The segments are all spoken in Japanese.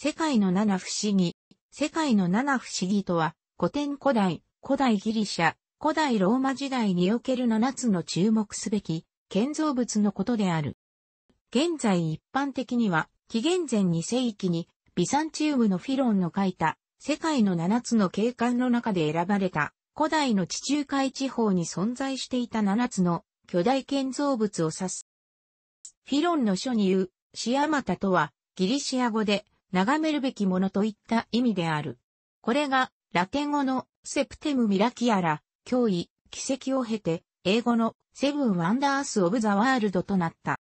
世界の七不思議。世界の七不思議とは、古典古代、古代ギリシャ、古代ローマ時代における七つの注目すべき建造物のことである。現在一般的には、紀元前2世紀にビサンチウムのフィロンの書いた世界の七つの景観の中で選ばれた古代の地中海地方に存在していた七つの巨大建造物を指す。フィロンの書に言うシアマタとはギリシア語で眺めるべきものといった意味である。これが、ラテン語のセプテムミラキアラ、脅威、奇跡を経て、英語のセブンワンダースオブザワールドとなった。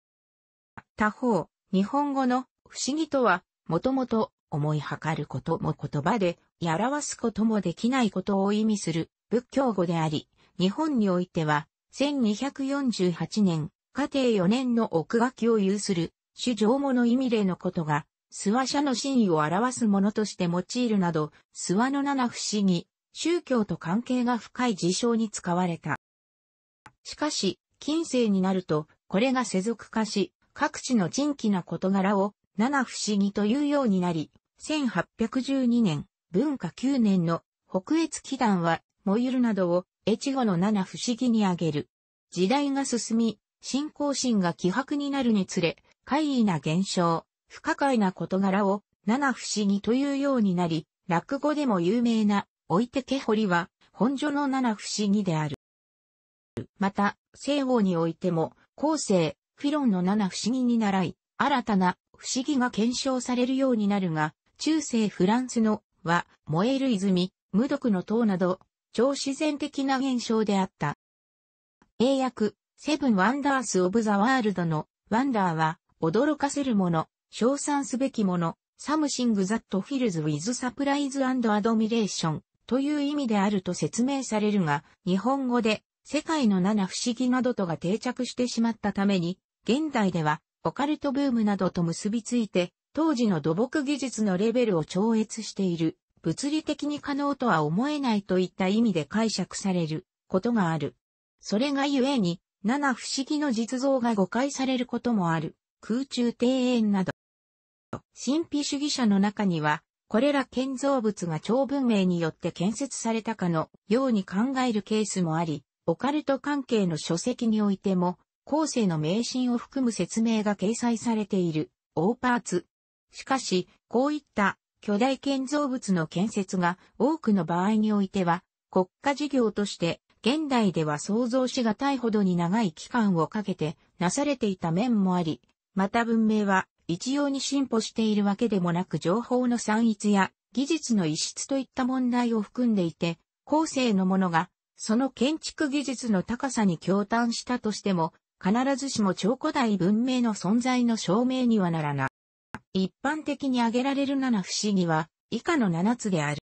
他方、日本語の不思議とは、もともと思いはることも言葉で、表すこともできないことを意味する仏教語であり、日本においては、1248年、家庭4年の奥書きを有する、主上もの意味でのことが、諏訪社の真意を表すものとして用いるなど、諏訪の七不思議、宗教と関係が深い事象に使われた。しかし、近世になると、これが世俗化し、各地の珍奇な事柄を、七不思議というようになり、1812年、文化9年の北越祈願は、モユルなどを、越後の七不思議に挙げる。時代が進み、信仰心が希薄になるにつれ、怪異な現象、不可解な事柄を七不思議というようになり、落語でも有名な置いてけ掘りは本所の七不思議である。また、西欧においても、後世、フィロンの七不思議に習い、新たな不思議が検証されるようになるが、中世フランスのは、燃える泉、無毒の塔など、超自然的な現象であった。英訳、セブン・ワンダース・オブ・ザ・ワールドの、ワンダーは、驚かせるもの、称賛すべきもの、something that fills with surprise and admiration という意味であると説明されるが、日本語で世界の七不思議などとが定着してしまったために、現代ではオカルトブームなどと結びついて、当時の土木技術のレベルを超越している、物理的に可能とは思えないといった意味で解釈されることがある。それがゆえに、七不思議の実像が誤解されることもある。空中庭園など。神秘主義者の中には、これら建造物が超文明によって建設されたかのように考えるケースもあり、オカルト関係の書籍においても、後世の迷信を含む説明が掲載されている、オーパーツ。しかし、こういった巨大建造物の建設が多くの場合においては、国家事業として現代では想像しがたいほどに長い期間をかけてなされていた面もあり、また文明は一様に進歩しているわけでもなく情報の散逸や技術の異質といった問題を含んでいて、後世のものが、その建築技術の高さに共嘆したとしても、必ずしも超古代文明の存在の証明にはならない。一般的に挙げられる七不思議は、以下の七つである。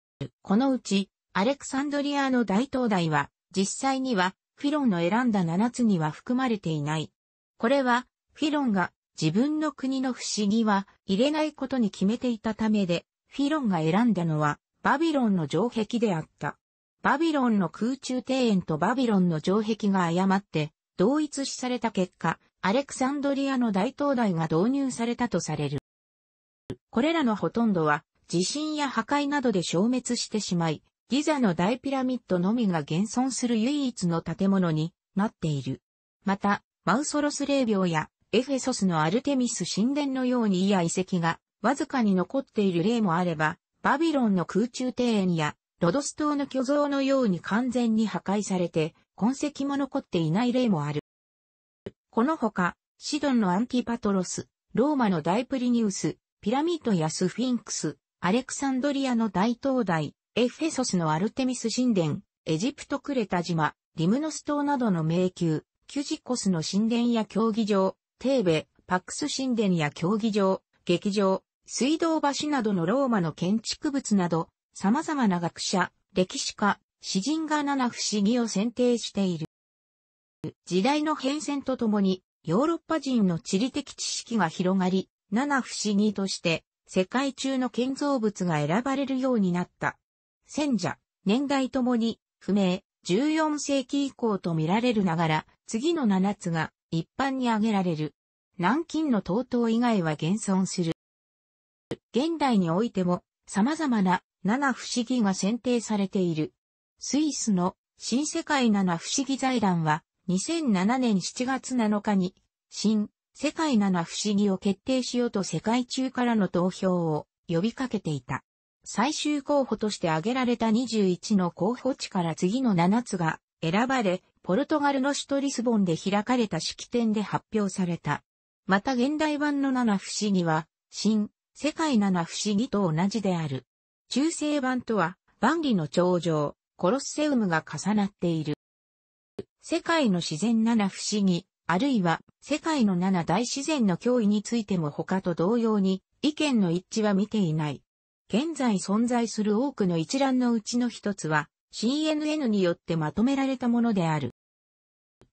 このうち、アレクサンドリアの大灯台は、実際には、フィロンの選んだ七つには含まれていない。これは、フィロンが自分の国の不思議は入れないことに決めていたためで、フィロンが選んだのはバビロンの城壁であった。バビロンの空中庭園とバビロンの城壁が誤って同一視された結果、アレクサンドリアの大灯台が導入されたとされる。これらのほとんどは地震や破壊などで消滅してしまい、ギザの大ピラミッドのみが現存する唯一の建物になっている。また、マウソロス霊廟やエフェソスのアルテミス神殿のようにいや遺跡がわずかに残っている例もあれば、バビロンの空中庭園やロドス島の巨像のように完全に破壊されて、痕跡も残っていない例もある。このほか、シドンのアンティパトロス、ローマの大プリニウス、ピラミッドやスフィンクス、アレクサンドリアの大灯台、エフェソスのアルテミス神殿、エジプトクレタ島、リムノス島などの迷宮、キュジコスの神殿や競技場、テーベ、パックス神殿や競技場、劇場、水道橋などのローマの建築物など、様々な学者、歴史家、詩人が七不思議を選定している。時代の変遷とともに、ヨーロッパ人の地理的知識が広がり、七不思議として、世界中の建造物が選ばれるようになった。戦者、年代ともに、不明、14世紀以降と見られるながら、次の7つが一般に挙げられる。南京の東東以外は現存する。現代においても様々な七不思議が選定されている。スイスの新世界七不思議財団は2007年7月7日に新世界七不思議を決定しようと世界中からの投票を呼びかけていた。最終候補として挙げられた21の候補地から次の7つが選ばれ、ポルトガルの首都リスボンで開かれた式典で発表された。また現代版の七不思議は、新、世界7不思議と同じである。中世版とは、万里の頂上、コロッセウムが重なっている。世界の自然7不思議、あるいは世界の7大自然の脅威についても他と同様に意見の一致は見ていない。現在存在する多くの一覧のうちの一つは、CNN によってまとめられたものである。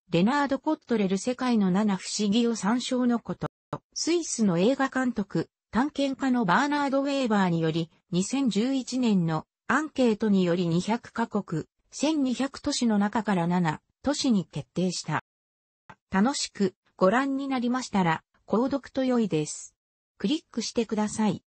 レナード・コットレル世界の七不思議を参照のこと、スイスの映画監督、探検家のバーナード・ウェーバーにより、2011年のアンケートにより200カ国、1200都市の中から7都市に決定した。楽しくご覧になりましたら、購読と良いです。クリックしてください。